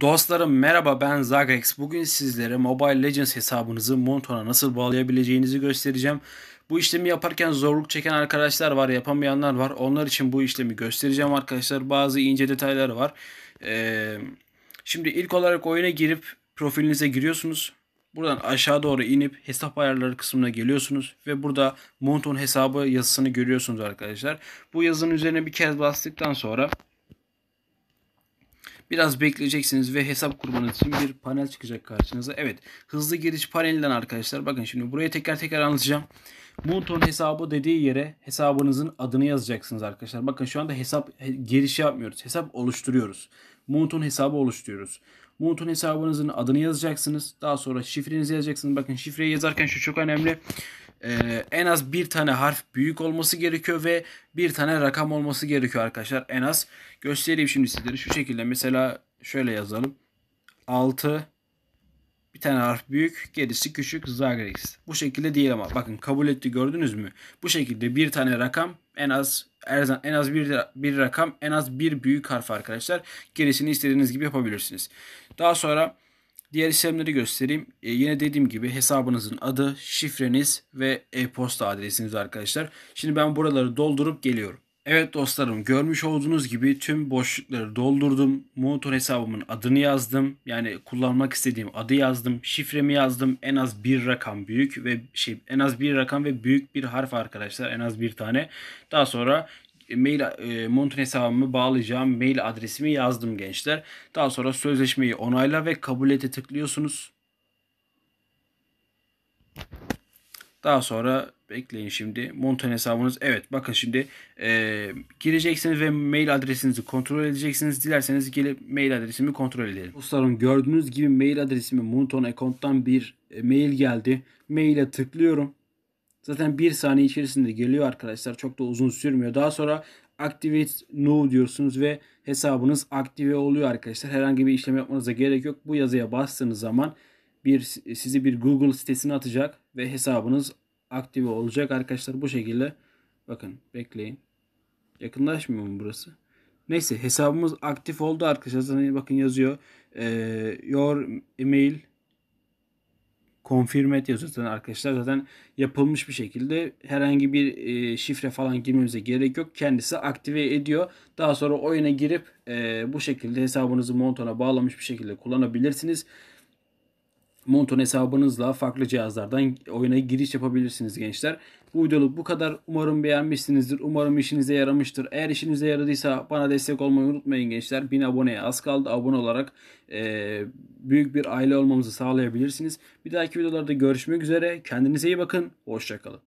Dostlarım merhaba ben Zagrex. Bugün sizlere Mobile Legends hesabınızı Monton'a nasıl bağlayabileceğinizi göstereceğim. Bu işlemi yaparken zorluk çeken arkadaşlar var, yapamayanlar var. Onlar için bu işlemi göstereceğim arkadaşlar. Bazı ince detaylar var. Ee, şimdi ilk olarak oyuna girip profilinize giriyorsunuz. Buradan aşağı doğru inip hesap ayarları kısmına geliyorsunuz ve burada Monton hesabı yazısını görüyorsunuz arkadaşlar. Bu yazının üzerine bir kez bastıktan sonra Biraz bekleyeceksiniz ve hesap kurmanız için bir panel çıkacak karşınıza. Evet hızlı giriş panelinden arkadaşlar bakın şimdi buraya tekrar tekrar anlatacağım. Moonton hesabı dediği yere hesabınızın adını yazacaksınız arkadaşlar. Bakın şu anda hesap giriş yapmıyoruz. Hesap oluşturuyoruz. Moonton hesabı oluşturuyoruz. Moonton hesabınızın adını yazacaksınız. Daha sonra şifrenizi yazacaksınız. Bakın şifreyi yazarken şu çok önemli. Ee, en az bir tane harf büyük olması gerekiyor ve bir tane rakam olması gerekiyor arkadaşlar en az. Göstereyim şimdi sizlere şu şekilde mesela şöyle yazalım. 6 bir tane harf büyük gerisi küçük Zagrex. Bu şekilde değil ama bakın kabul etti gördünüz mü? Bu şekilde bir tane rakam en az Erzan en az bir, bir rakam en az bir büyük harf arkadaşlar. Gerisini istediğiniz gibi yapabilirsiniz. Daha sonra Diğer işlemleri göstereyim. E, yine dediğim gibi hesabınızın adı, şifreniz ve e-posta adresiniz arkadaşlar. Şimdi ben buraları doldurup geliyorum. Evet dostlarım görmüş olduğunuz gibi tüm boşlukları doldurdum. Motor hesabımın adını yazdım. Yani kullanmak istediğim adı yazdım. Şifremi yazdım. En az bir rakam büyük ve şey en az bir rakam ve büyük bir harf arkadaşlar. En az bir tane. Daha sonra mail e, Montun hesabımı bağlayacağım mail adresimi yazdım gençler. Daha sonra sözleşmeyi onayla ve kabul ete tıklıyorsunuz. Daha sonra bekleyin şimdi. Montan hesabınız evet bakın şimdi e, gireceksiniz ve mail adresinizi kontrol edeceksiniz. Dilerseniz gelip mail adresimi kontrol edelim. Dostlarım gördüğünüz gibi mail adresimi Monton account'tan bir e, mail geldi. Maile tıklıyorum. Zaten bir saniye içerisinde geliyor arkadaşlar. Çok da uzun sürmüyor. Daha sonra Activate new diyorsunuz ve hesabınız aktive oluyor arkadaşlar. Herhangi bir işlem yapmanıza gerek yok. Bu yazıya bastığınız zaman bir sizi bir Google sitesine atacak ve hesabınız aktive olacak arkadaşlar. Bu şekilde bakın bekleyin. Yakınlaşmıyor mu burası? Neyse hesabımız aktif oldu arkadaşlar. bakın yazıyor. Ee, your email confirm et yazıyor zaten arkadaşlar. Zaten yapılmış bir şekilde herhangi bir e, şifre falan girmemize gerek yok. Kendisi aktive ediyor. Daha sonra oyuna girip e, bu şekilde hesabınızı Montana bağlamış bir şekilde kullanabilirsiniz. Monton hesabınızla farklı cihazlardan oyuna giriş yapabilirsiniz gençler. Bu videoluk bu kadar. Umarım beğenmişsinizdir. Umarım işinize yaramıştır. Eğer işinize yaradıysa bana destek olmayı unutmayın gençler. 1000 aboneye az kaldı. Abone olarak e, büyük bir aile olmamızı sağlayabilirsiniz. Bir dahaki videolarda görüşmek üzere. Kendinize iyi bakın. Hoşçakalın.